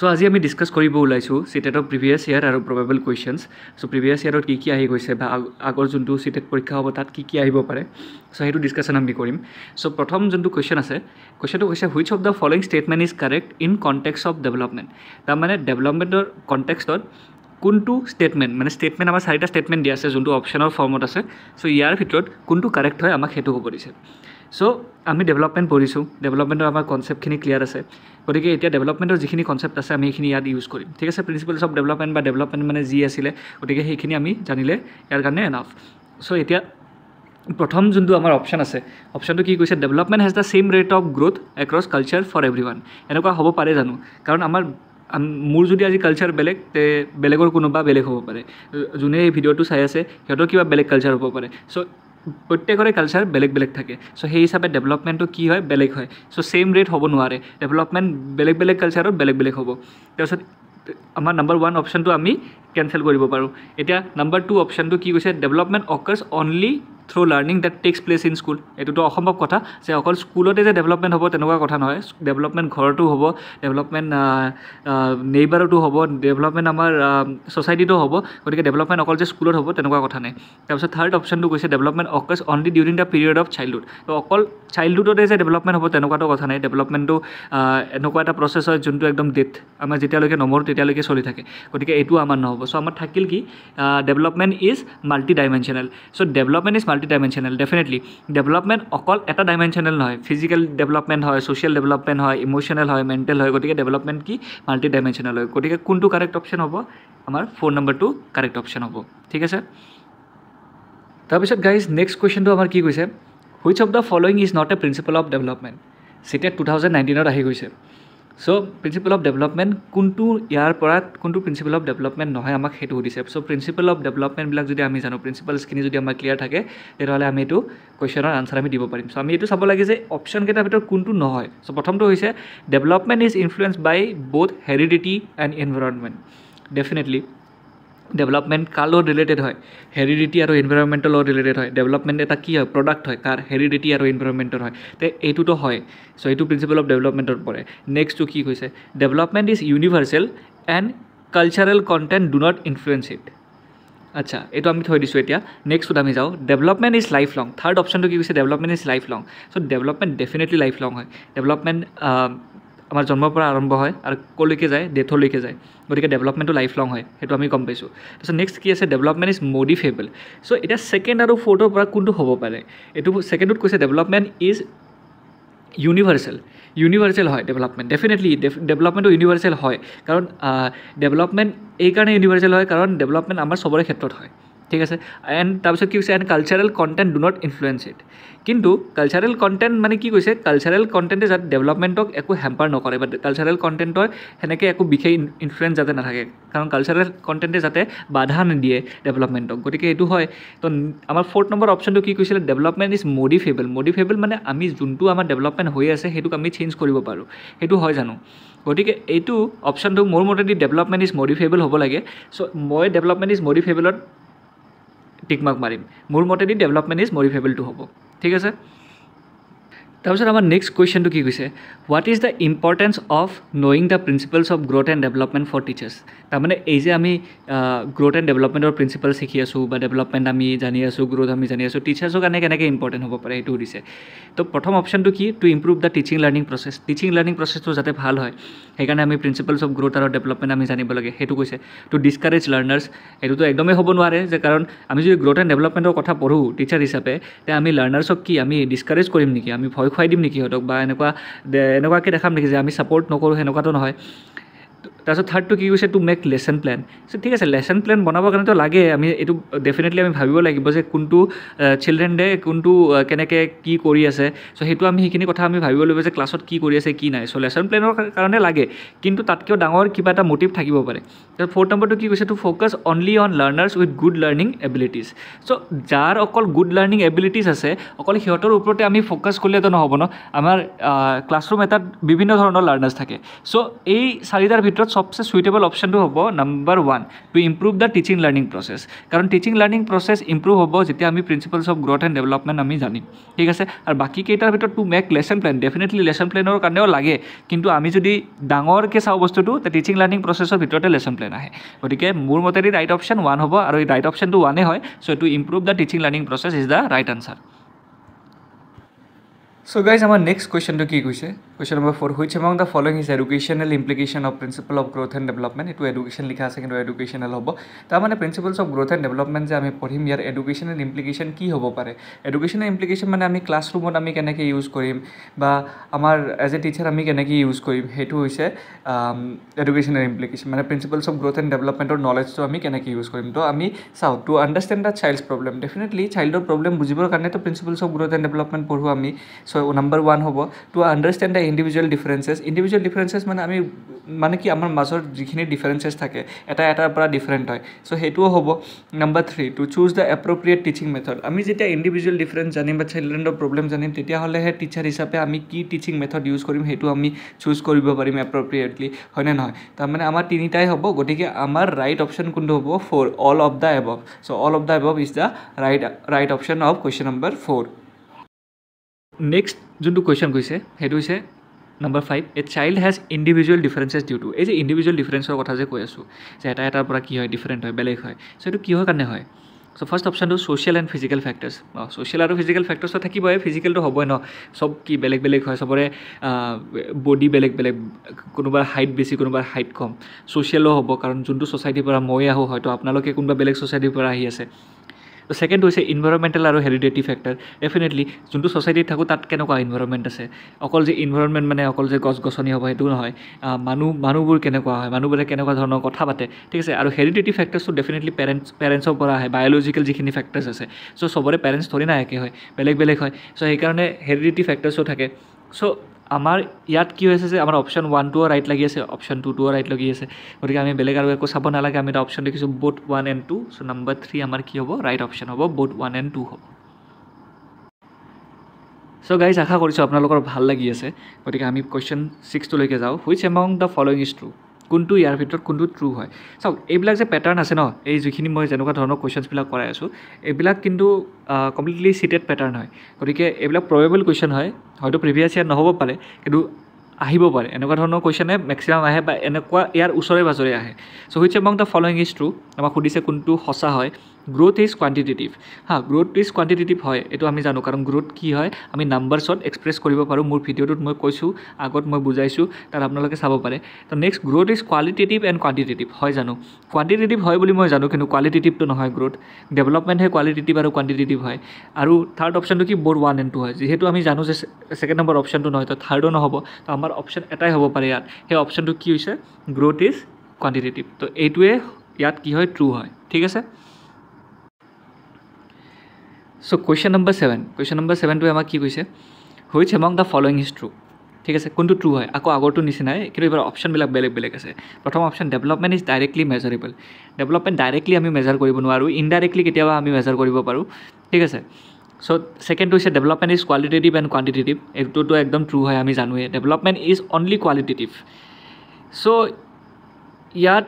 চ' আজি আমি ডিছকাছ কৰিব ওলাইছোঁ চিটেটৰ প্ৰিভিয়াছ ইয়েৰ আৰু প্ৰবেবল কুৱেশ্যনছ চ' প্ৰিভিয়াছ ইয়েৰত কি কি আহি গৈছে বা আগৰ যোনটো চিটেট পৰীক্ষা হ'ব তাত কি কি আহিব পাৰে চ' সেইটো ডিছকাশ্যন আমি কৰিম চ' প্ৰথম যোনটো কুৱেশ্যন আছে কুৱেশ্যনটো হৈছে which of the following statement is correct in context of development তাৰমানে ডেভেলপমেণ্টৰ কণ্টেক্সত কোনটো ষ্টেটমেণ্ট মানে ষ্টেটমেণ্ট আমাৰ চাৰিটা ষ্টেটমেণ্ট দিয়া আছে যোনটো অপশ্যনৰ ফৰ্মত আছে চ' ইয়াৰ ভিতৰত কোনটো কাৰেক্ট হয় আমাক সেইটো হ'ব দিছে সো আমি ডেভেলপমেণ্ট পঢ়িছোঁ ডেভেলপমেণ্টৰ আমাৰ কনচেপ্টখিনি ক্লিয়াৰ আছে গতিকে এতিয়া ডেভেলপমেণ্টৰ যিখিনি কনচেপ্ট আছে আমি সেইখিনি ইয়াত ইউজ কৰিম ঠিক আছে প্ৰিন্সিপালছ অফ ডেভেলপমেণ্ট বা ডেভেলপমেণ্ট মানে যি আছিলে গতিকে সেইখিনি আমি জানিলে ইয়াৰ কাৰণে এনাফ চ' এতিয়া প্ৰথম যোনটো আমাৰ অপশ্যন আছে অপশ্যনটো কি কৈছে development has the same rate of growth across culture for everyone এনেকুৱা হ'ব পাৰে জানো কাৰণ আমাৰ মোৰ যদি আজি কালচাৰ বেলেগ তে বেলেগৰ কোনোবা বেলেগ হ'ব পাৰে যোনে এই ভিডিঅ'টো চাই আছে সিহঁতৰ কিবা বেলেগ কালচাৰ হ'ব পাৰে চ' প্ৰত্যেকৰে কালচাৰ বেলেগ বেলেগ থাকে চ' সেই হিচাপে ডেভেলপমেণ্টটো কি হয় বেলেগ হয় চ' ছেইম ৰেট হ'ব নোৱাৰে ডেভেলপমেণ্ট বেলেগ বেলেগ কালচাৰত বেলেগ বেলেগ হ'ব তাৰপিছত আমাৰ নাম্বাৰ ওৱান অপশ্যনটো আমি কেনচেল কৰিব পাৰোঁ এতিয়া নাম্বাৰ টু অপশ্যনটো কি কৈছে development occurs only through learning that takes place in school এইটোতো অসম্ভৱ কথা যে অকল স্কুলতে যে ডেভেলপমেণ্ট হ'ব তেনেকুৱা কথা নহয় ডেভেলপমেণ্ট ঘৰতো হ'ব ডেভেলপমেণ্ট নেইবাৰতো হ'ব ডেভেলপমেণ্ট আমাৰ ছ'চাইটিতো হ'ব গতিকে ডেভেলপমেণ্ট অকল যে স্কুলত হ'ব তেনেকুৱা কথা নাই তাৰপিছত থাৰ্ড অপশ্যনটো কৈছে development occurs only during the period of childhood অকল চাইল্ডহুডতে যে ডেভেলপমেণ্ট হ'ব তেনেকুৱাটো কথা নাই ডেভেলপমেণ্টটো এনেকুৱা এটা প্ৰচেছ হয় যোনটো একদম ডেথ আমাৰ যেতিয়ালৈকে নমৰোঁ তেতিয়ালৈকে চলি থাকে গতিকে এইটো আমাৰ নহ'ব চ' আমাৰ থাকিল কি development is multi dimensional so' development is multi multi dimensional definitely development অকল এটা ডাইমেনশ্যনেল নহয় ফিজিকেল ডেভেলপমেণ্ট হয় ছ'চিয়েল ডেভেলপমেণ্ট হয় ইম'চনেল হয় মেণ্টেল হয় গতিকে ডেভেলপমেণ্ট কি মাল্টি ডাইমেনশ্যনেল হয় গতিকে কোনটো কাৰেক্ট অপশ্যন হ'ব আমাৰ ফোন নম্বৰটো কাৰেক্ট অপশ্যন হ'ব ঠিক আছে তাৰপিছত গাইজ নেক্সট কুৱেশ্যনটো আমাৰ কি কৈছে which of the following is not a principle of development যেতিয়া টু থাউজেণ্ড নাইণ্টিনত আহি গৈছে চ' প্ৰিন্সিপল অফ ডেভেলপমেণ্ট কোনটো ইয়াৰ পৰা কোনটো প্ৰিন্সিপল অফ ডেভেলপমেণ্ট নহয় আমাক সেইটো সুধিছে চ' প্ৰিন্সিপল অফ ডেভেলপমেণ্টবিলাক যদি আমি জানো প্ৰিন্সিপালছখিনি যদি আমাৰ ক্লিয়াৰ থাকে তেতিয়াহ'লে আমি এইটো কুৱেশ্যনৰ আনচাৰ আমি দিব পাৰিম চ' আমি এইটো চাব লাগে যে অপশ্যনকেইটাৰ ভিতৰত কোনটো নহয় চ' প্ৰথমটো হৈছে development is influence by both heredity and environment definitely development কাৰ ৰিলেটেড হয় হেৰিডিটি আৰু এনভাইৰনমেণ্টৰ লগত ৰিলেটেড হয় ডেভেলপমেণ্ট এটা কি হয় প্ৰডাক্ট হয় কাৰ হেৰিডিটি আৰু এনভাইৰনমেণ্টৰ হয় তে এইটোতো হয় চ' এইটো প্ৰিন্সিপল অফ ডেভেলপমেণ্টৰ পৰে নেক্সটটো কি কৈছে development is universal and cultural content do not influence it আচ্ছা এইটো আমি থৈ দিছোঁ এতিয়া নেক্সটত আমি যাওঁ development is life long third অপশ্যনটো কি কৈছে development is life long so' development definitely life long হয় ডেভেলপমেণ্ট আমাৰ জন্মৰ পৰা আৰম্ভ হয় আৰু ক'লৈকে যায় ডেথলৈকে যায় গতিকে ডেভেলপমেণ্টটো লাইফ লং হয় সেইটো আমি গম পাইছোঁ তাৰপিছত নেক্সট কি আছে ডেভেলপমেণ্ট ইজ মডিফেবল চ' এতিয়া ছেকেণ্ড আৰু ফ'ৰ্থৰ পৰা কোনটো হ'ব পাৰে এইটো ছেকেণ্ডত কৈছে ডেভেলপমেণ্ট ইজ ইউনিভাৰ্চেল ইউনিভাৰ্চেল হয় ডেভেলপমেণ্ট ডেফিনেটলি ডেভেলপমেণ্টটো ইউনিভাৰ্চেল হয় কাৰণ ডেভেলপমেণ্ট এইকাৰণে ইউনিভাৰ্চেল হয় কাৰণ ডেভেলপমেণ্ট আমাৰ চবৰে ক্ষেত্ৰত হয় ঠিক আছে এণ্ড তাৰপিছত কি কৈছে and cultural content do not influence it কিন্তু কালচাৰেল কণ্টেণ্ট মানে কি কৈছে কালচাৰেল কণ্টেণ্টে যাতে ডেভেলপমেণ্টক একো হেম্পাৰ নকৰে বা কালচাৰেল কণ্টেণ্টৰ সেনেকৈ একো বিশেষ ইনফ্লুৱেঞ্চ যাতে নাথাকে কাৰণ কালচাৰেল কণ্টেণ্টে যাতে বাধা নিদিয়ে ডেভেলপমেণ্টক গতিকে এইটো হয় তো আমাৰ ফ'ৰ্থ নম্বৰ অপশ্যনটো কি কৈছিলে ডেভেলপমেণ্ট ইজ মডিফেবল মডিফেবল মানে আমি যোনটো আমাৰ ডেভেলপমেণ্ট হৈ আছে সেইটোক আমি চেঞ্জ কৰিব পাৰোঁ সেইটো হয় জানো গতিকে এইটো অপশ্যনটো মোৰ মতেদি ডেভেলপমেণ্ট ইজ মডিফেবল হ'ব লাগে চ' মই ডেভেলপমেণ্ট ইজ মডিফেবলত টিকমাক মাৰিম মোৰ মতেদি ডেভেলপমেণ্ট ইজ মৰিভেবল টু হ'ব ঠিক আছে তাৰপিছত আমাৰ নেক্সট কুৱেশ্যনটো কি কৈছে what is the importance of knowing the principles of growth and development for teachers তাৰমানে এই যে আমি গ্ৰ'থ এণ্ড ডেভেলপমেণ্টৰ প্ৰিন্সিপাল শিকি আছোঁ বা ডেভেলপমেণ্ট আমি জানি আছোঁ গ্ৰ'থ আমি জানি আছোঁ টিচাৰ্ছৰ কাৰণে কেনেকৈ ইম্পৰ্টেণ্ট হ'ব পাৰে সেইটো সুধিছে তো প্ৰথম অপশ্যনটো কি to improve the teaching learning process teaching learning প্ৰচেছটো যাতে ভাল হয় সেইকাৰণে আমি প্ৰিন্সিপালছ অফ গ্ৰ'থ আৰু ডেভেলপমেণ্ট আমি জানিব লাগে সেইটো কৈছে টু ডিছকাৰেজ লাৰ্ণাৰ্ছ এইটোতো একদমেই হ'ব নোৱাৰে যে কাৰণ আমি যদি গ্ৰ'থ এণ্ড ডেভেলপমেণ্টৰ কথা পঢ়োঁ টিচাৰ হিচাপে তে আমি লাৰ্ণাৰ্ছক কি আমি ডিছকাৰেজ কৰিম নেকি আমি ভয় ভয় খুৱাই দিম নেকি সিহঁতক বা এনেকুৱা এনেকুৱাকৈ দেখাম নেকি যে আমি ছাপৰ্ট নকৰোঁ সেনেকুৱাতো নহয় তাৰপিছত থাৰ্ডটো কি কৈছে to make lesson plan so' ঠিক আছে লেচন প্লেন বনাবৰ কাৰণেতো লাগে আমি এইটো ডেফিনেটলি আমি ভাবিব লাগিব যে কোনটো চিলড্ৰেন ডে কোনটো কেনেকৈ কি কৰি আছে চ' সেইটো আমি সেইখিনি কথা আমি ভাবিব লাগিব যে ক্লাছত কি কৰি আছে কি নাই চ' লেচন প্লেনৰ কাৰণে লাগে কিন্তু তাতকৈও ডাঙৰ কিবা এটা মটিভ থাকিব পাৰে তাৰপিছত ফ'ৰ্থ নম্বৰটো কি কৈছে to focus only on learners with good learning abilities so' যাৰ অকল গুড লাৰ্ণিং এবিলিটিজ আছে অকল সিহঁতৰ ওপৰতে আমি ফ'কাছ কৰিলেতো নহ'ব ন আমাৰ ক্লাছৰুম এটাত বিভিন্ন ধৰণৰ লাৰ্ণাৰ্ছ থাকে চ' এই চাৰিটাৰ ভিতৰত চবচে চুইটেবল অপশ্যনটো হ'ব number one to improve the teaching learning process কাৰণ টিচিং লাৰ্ণিং প্ৰচেছ ইম্প্ৰুভ হ'ব যেতিয়া আমি principles of growth and development আমি জানিম ঠিক আছে আৰু বাকীকেইটাৰ ভিতৰত to make lesson plan definitely lesson প্লেনৰ কাৰণেও লাগে কিন্তু আমি যদি ডাঙৰকৈ চাওঁ বস্তুটো তে টিচিং লাৰ্ণিং প্ৰচেছৰ ভিতৰতে লেচন প্লেন আহে গতিকে মোৰ মতেদি ৰাইট অপশ্যন ওৱান হ'ব আৰু এই ৰাইট অপশ্যনটো ওৱানেই হয় so' to improve the teaching learning process is the right answer so guys আমার নেক্সট কুয়েশনটা কি কৈছে কুয়েশন নম্বর ফোর হুইচ এবং the following is educational implication of principle of growth and development এইটো এডুকেশন লিখা আছে কিন্তু এডুকেশনাল হব তার মানে principles of growth and development যে আমি পড়িম ইয়ার এডুকেশনাল ইমপ্লিকেশন কি হব পারে এডুকেশনাল ইমপ্লিকেশন মানে আমি ক্লাসরুমত আমি কেনেকে ইউজ করিম বা আমার এজ এ টিচার আমি কেনেকে ইউজ করিম সেইটো হৈছে এডুকেশনাল ইমপ্লিকেশন মানে প্রিন্সিপালস অফ গ্রোথ এন্ড ডেভেলপমেন্টর নলেজটো আমি কেনেকে ইউজ করিম তো আমি চাও to understand the child's problem definitely চাইল্ডর প্রবলেম বুঝিবর কারণে তো principles of growth and development পড়ো আমি হয় নাম্বাৰ ওৱান হ'ব to understand the individual differences individual differences মানে আমি মানে কি আমাৰ মাজত যিখিনি ডিফাৰেঞ্চেছ থাকে এটা এটাৰ পৰা ডিফাৰেণ্ট হয় চ' সেইটোও হ'ব number three to choose the appropriate teaching method আমি যেতিয়া ইণ্ডিভিজুৱেল ডিফাৰেঞ্চ জানিম বা চিলড্ৰেনৰ প্ৰব্লেম জানিম তেতিয়াহ'লেহে টিচাৰ হিচাপে আমি কি টিচিং মেথড ইউজ কৰিম সেইটো আমি চুজ কৰিব পাৰিম এপ্ৰপ্ৰিয়েটলি হয়নে নহয় তাৰমানে আমাৰ তিনিটাই হ'ব গতিকে আমাৰ ৰাইট অপশ্যন কোনটো হ'ব four all of the above so' all of the above is the right right option of question number four next যোনটো কুৱেশ্যন কৈছে সেইটো হৈছে number five a child has individual differences due to এই যে individual ডিফাৰেঞ্চৰ কথা যে কৈ আছোঁ যে এটা এটাৰ পৰা কি হয় ডিফাৰেণ্ট হয় বেলেগ হয় চ' এইটো কিহৰ কাৰণে হয় চ' ফাৰ্ষ্ট অপশ্যনটো ছ'চিয়েল এণ্ড ফিজিকেল ফেক্টাৰ্ছ অঁ ছ'চিয়েল আৰু ফিজিকেল ফেক্টাৰ্ছত থাকিবই ফিজিকেলটো হ'বই ন চব কি বেলেগ বেলেগ হয় চবৰে বডি বেলেগ বেলেগ কোনোবাৰ হাইট বেছি কোনোবাৰ হাইট কম ছ'চিয়েলো হ'ব কাৰণ যোনটো ছ'চাইটিৰ পৰা মই আহোঁ হয়তো আপোনালোকে কোনোবা বেলেগ ছ'চাইটিৰ পৰা আহি আছে তো ছেকেণ্ড হৈছে ইনভাইৰমেণ্টেল আৰু হেৰিডেটি ফেক্টৰ ডেফিনেটলি যোনটো ছ'চাইটিত থাকোঁ তাত কেনেকুৱা ইনভাইৰমেণ্ট আছে অকল যে ইনভাইৰমেণ্ট মানে অকল যে গছ গছনি হ'ব সেইটো নহয় মানুহ মানুহবোৰ কেনেকুৱা হয় মানুহবোৰে কেনেকুৱা ধৰণৰ কথা পাতে ঠিক আছে আৰু হেৰিডেটি ফেক্টৰ্ছটো ডেফিনেটলি পেৰেণ্টছ পেৰেণ্টছৰ পৰা আহে বায়'লজিকেল যিখিনি ফেক্টৰ্ছ আছে চ' চবৰে পেৰেণ্টছ থৰি নাই একে হয় বেলেগ বেলেগ হয় চ' সেইকাৰণে হেৰিডেটি ফেক্টৰ্ছো থাকে চ' আমাৰ ইয়াত কি হৈছে যে আমাৰ অপশ্যন ওৱান টুও ৰাইট লাগি আছে অপশ্যন টু টুও ৰাইট লাগি আছে গতিকে আমি বেলেগ আৰু একো চাব নালাগে আমি এটা অপশ্যন দেখিছোঁ both one and two so' number three আমাৰ কি হ'ব ৰাইট অপশ্যন হ'ব বুথ ওৱান এণ্ড টু হ'ব চ' গাইজ আশা কৰিছোঁ আপোনালোকৰ ভাল লাগি আছে গতিকে আমি কুৱেশ্যন ছিক্সটোলৈকে যাওঁ which among the following is true কোনটো ইয়াৰ ভিতৰত কোনটো ট্ৰু হয় চাওক এইবিলাক যে পেটাৰ্ণ আছে ন এই যিখিনি মই যেনেকুৱা ধৰণৰ কুৱেশ্যনছবিলাক কৰাই আছোঁ এইবিলাক কিন্তু কমপ্লিটলি চিটেড পেটাৰ্ণ হয় গতিকে এইবিলাক প্ৰবেবল কুৱেশ্যন হয় হয়তো প্ৰিভিয়াছ ইয়াৰ নহ'ব পাৰে কিন্তু আহিব পাৰে এনেকুৱা ধৰণৰ কুৱেশ্যনে মেক্সিমাম আহে বা এনেকুৱা ইয়াৰ ওচৰে পাজৰে আহে so' which among the following is true আমাক সুধিছে কোনটো সঁচা হয় গ্ৰ'থ ইজ কোৱাণ্টিটেটিভ হা গ্ৰ'থ ইজ কোৱাণ্টিটেটিভ হয় এইটো আমি জানো কাৰণ গ্ৰ'থ কি হয় আমি নাম্বাৰছত এক্সপ্ৰেছ কৰিব পাৰোঁ মোৰ ভিডিঅ'টোত মই কৈছোঁ আগত মই বুজাইছোঁ তাত আপোনালোকে চাব পাৰে তো next growth is qualitative and quantitative হয় জানো কোৱাণ্টিটেটিভ হয় বুলি মই জানো কিন্তু কোৱালিটেটিভটো নহয় গ্ৰ'থ ডেভেলপমেণ্টহে কোৱালিটেটিভ আৰু কোৱাণ্টিটেটিভ হয় আৰু থাৰ্ড অপশ্যনটো কি বৰ্ড ওৱান এণ্ড টু হয় যিহেতু আমি জানো যে ছেকেণ্ড নম্বৰ অপশ্যনটো নহয় তো থাৰ্ডো নহ'ব তো আমাৰ অপশ্যন এটাই হ'ব পাৰে ইয়াত সেই অপশ্যনটো কি হৈছে গ্ৰ'থ ইজ কোৱাণ্টিটেটিভ তো এইটোৱে ইয়াত কি হয় ট্ৰু হয় ঠিক আছে so' question number seven question number ছেভেনটোৱে আমাক কি কৈছে which among the following is true ঠিক আছে কোনটো ট্ৰু হয় আকৌ আগৰটো নিচিনাই কিন্তু এইবাৰ অপশ্যনবিলাক বেলেগ বেলেগ আছে প্ৰথম option development is directly measurable development directly আমি মেজাৰ কৰিব নোৱাৰোঁ ইনডাইৰেক্টলি কেতিয়াবা আমি মেজাৰ কৰিব পাৰোঁ ঠিক আছে চ' ছেকেণ্ড হৈছে development is qualitative and quantitative এইটোতো একদম ট্ৰু হয় আমি জানোৱেই development is only qualitative so' ইয়াত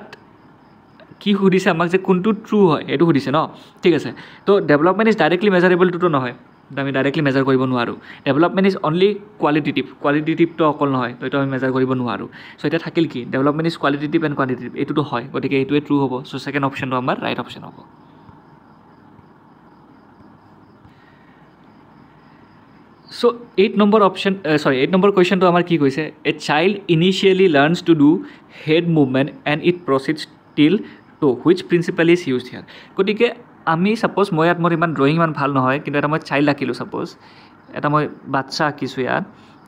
কি সুধিছে আমাক যে কোনটো ট্ৰু হয় সেইটো সুধিছে ন ঠিক আছে তো ডেভেলপমেণ্ট ইজ ডাইৰেক্টলি মেজাৰেবলটোতো নহয় তো আমি ডাইৰেক্টলি মেজাৰ কৰিব নোৱাৰোঁ ডেভেলপমেণ্ট ইজ অনলি কোৱালিটিটিভ কোৱালিটিটিভটো অকল নহয় তো এইটো আমি মেজাৰ কৰিব নোৱাৰোঁ চ' এতিয়া থাকিল কি development is qualitative and quantitative এইটোতো হয় গতিকে এইটোৱে ট্ৰু হ'ব চ' ছেকেণ্ড অপশ্যনটো আমাৰ ৰাইট অপশ্যন হ'ব so' eight number option sorry eight number কুৱেশ্যনটো আমাৰ কি কৈছে a child initially learns to do head movement and it proceeds till toe which principle is use here গতিকে আমি ছাপ'জ মই ইয়াত মোৰ ইমান ড্ৰয়িং ইমান ভাল নহয় কিন্তু এটা মই চাইল্ড আঁকিলোঁ ছাপ'জ এটা মই বাচ্ছা আঁকিছোঁ ইয়াত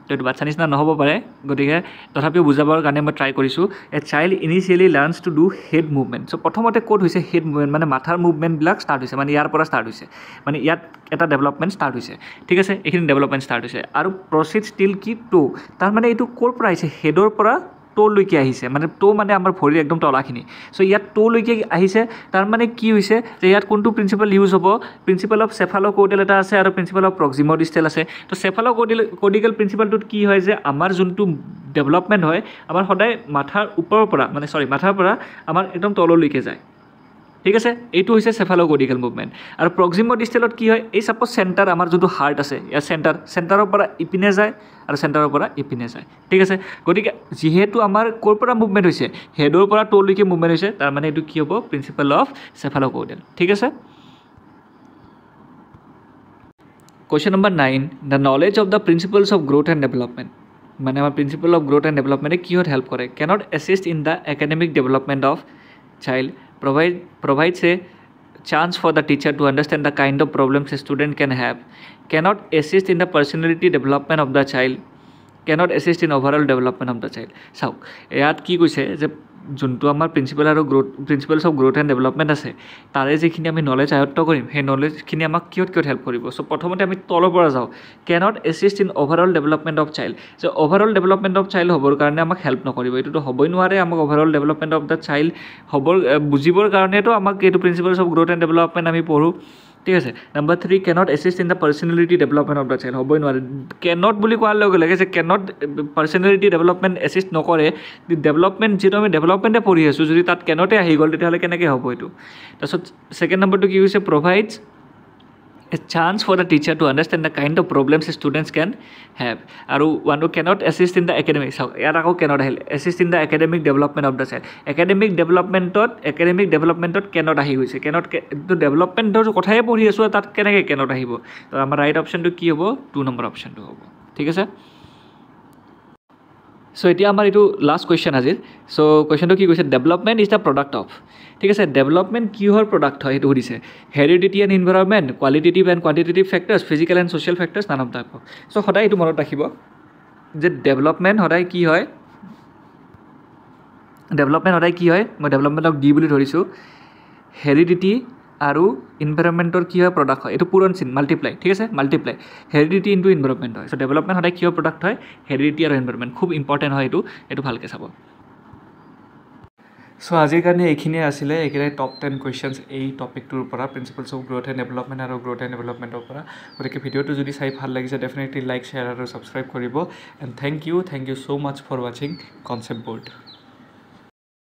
তো এইটো বাচ্ছা নিচিনা নহ'ব পাৰে গতিকে তথাপিও বুজাবৰ কাৰণে মই ট্ৰাই কৰিছোঁ a child initially learns to do head movement so' প্ৰথমতে ক'ত হৈছে হেড মুভমেণ্ট মানে মাথাৰ মুভমেণ্টবিলাক ষ্টাৰ্ট হৈছে মানে ইয়াৰ পৰা ষ্টাৰ্ট হৈছে মানে ইয়াত এটা ডেভেলপমেণ্ট ষ্টাৰ্ট হৈছে ঠিক আছে এইখিনি ডেভেলপমেণ্ট ষ্টাৰ্ট হৈছে আৰু প্ৰচিড ষ্টিল কি টু তাৰমানে এইটো ক'ৰ পৰা আহিছে হেডৰ পৰা টোলৈকে আহিছে মানে টো মানে আমাৰ ভৰিৰ একদম তলাখিনি চ' ইয়াত টোলৈকে আহিছে তাৰমানে কি হৈছে যে ইয়াত কোনটো প্ৰিন্সিপাল ইউজ হ'ব প্ৰিন্সিপাল অফ চেফালক কৰ্ডেল এটা আছে আৰু প্ৰিন্সিপাল অফ প্ৰক্সিমৰ ডিষ্টেল আছে তো চেফালক কৰ্ডেল কৰ্ডিকেল প্ৰিন্সিপালটোত কি হয় যে আমাৰ যোনটো ডেভেলপমেণ্ট হয় আমাৰ সদায় মাথাৰ ওপৰৰ পৰা মানে চৰি মাথাৰ পৰা আমাৰ একদম তললৈকে যায় ঠিক আছে এইটো হৈছে চেফালো কডিকেল মুভমেণ্ট আৰু প্ৰক্সিমৰ ডিষ্টেলত কি হয় এই চাপ'জ চেণ্টাৰ আমাৰ যোনটো হাৰ্ট আছে ইয়াৰ চেণ্টাৰ চেণ্টাৰৰ পৰা ইপিনে যায় আৰু চেণ্টাৰৰ পৰা ইপিনে যায় ঠিক আছে গতিকে যিহেতু আমাৰ ক'ৰ পৰা মুভমেণ্ট হৈছে হেডৰ পৰা টোলৈকে মুভমেণ্ট হৈছে তাৰমানে এইটো কি হ'ব প্ৰিন্সিপাল অফ চেফালো কডিয়েল ঠিক আছে question number nine the knowledge of the principles of growth and development মানে আমাৰ প্ৰিন্সিপল অফ গ্ৰ'থ এণ্ড ডেভেলপমেণ্টে কিহত হেল্প কৰে cannot assist in the academic development of child provide provides a chance for the teacher to understand the kind of problems a student can have cannot assist in the personality development of the child cannot assist in overall development of the child so ইয়াত কি কৈছে যে যোনটো আমাৰ principle আৰু growth principles of growth and development আছে তাৰে যিখিনি আমি নলেজ আয়ত্ব কৰিম সেই নলেজখিনি আমাক কিয়ত কিয়ত হেল্প কৰিব চ' প্ৰথমতে আমি তলৰ পৰা যাওঁ cannot assist in overall development of child যে অভাৰঅল ডেভেলপমেণ্ট অফ চাইল্ড হ'বৰ কাৰণে আমাক হেল্প নকৰিব এইটোতো হ'বই নোৱাৰে আমাক overall development of the child হ'বৰ বুজিবৰ কাৰণেতো আমাক এইটো principles of growth and development আমি পঢ়োঁ ঠিক আছে number three cannot assist in the personality development of the child হ'বই নোৱাৰে কেনট বুলি কোৱাৰ লগে লগে যে কেনট পাৰ্চনেলিটি ডেভেলপমেণ্ট এচিষ্ট নকৰে ডেভেলপমেণ্ট যিটো আমি ডেভেলপমেণ্টে পঢ়ি আছোঁ যদি তাত কেনটে আহি গ'ল তেতিয়াহ'লে কেনেকৈ হ'ব এইটো তাৰপিছত ছেকেণ্ড নম্বৰটো কি হৈছে provides chance for the teacher to understand the kind of problems students can have আৰু one two cannot assist in the academic চাওক ইয়াত আকৌ কেনট আহিল assist in the academic development of the child academic ডেভেলপমেণ্টত academic ডেভেলপমেণ্টত cannot আহি গৈছে cannot কেটো ডেভেলপমেণ্টৰ কথাই পঢ়ি আছোঁ তাত কেনেকৈ কেনট আহিব ত' আমাৰ ৰাইট অপশ্যনটো কি হ'ব টু নম্বৰ অপশ্যনটো হ'ব ঠিক আছে চ' এতিয়া আমাৰ এইটো লাষ্ট কুৱেশ্যন আছিল চ' কুৱেশ্যনটো কি কৈছে development is the product of ঠিক আছে ডেভেলপমেণ্ট কি হোৱাৰ প্ৰডাক্ট হয় সেইটো সুধিছে heredity and environment qualitative and quantitative factors physical and social factors none of type of so' সদায় এইটো মনত ৰাখিব যে ডেভেলপমেণ্ট সদায় কি হয় ডেভেলপমেণ্ট সদায় কি হয় মই ডেভেলপমেণ্টক ডি বুলি ধৰিছোঁ হেৰিডিটি আৰু ইনভাইৰমেণ্টৰ কি হয় প্ৰডাক্ট হয় এইটো পুৰণ চিন মাল্টিপ্লাই ঠিক আছে মাল্টিপ্লাই হেৰিডিটি ইনটু ইনভাইৰমেণ্ট হয় চ' ডেভেলপমেণ্ট সদায় কিয় প্ৰডাক্ট হয় হেৰিডিটি আৰু ইনভাইৰমেণ্ট খুব ইম্পৰ্টেণ্ট হয় এইটো এইটো ভালকৈ চাব চ' আজিৰ কাৰণে এইখিনিয়ে আছিলে একেবাৰে টপ টেন কুৱেশ্যনছ এই টপিকটোৰ পৰা principles of growth and development আৰু গ্ৰ'থ এণ্ড ডেভেলপমেণ্টৰ পৰা গতিকে ভিডিঅ'টো যদি চাই ভাল লাগিছে ডেফিনেটলি লাইক শ্বেয়াৰ আৰু ছাবস্ক্ৰাইব কৰিব and thank you thank you so' much for ৱাচিং কনচেপ্ট বৰ্ড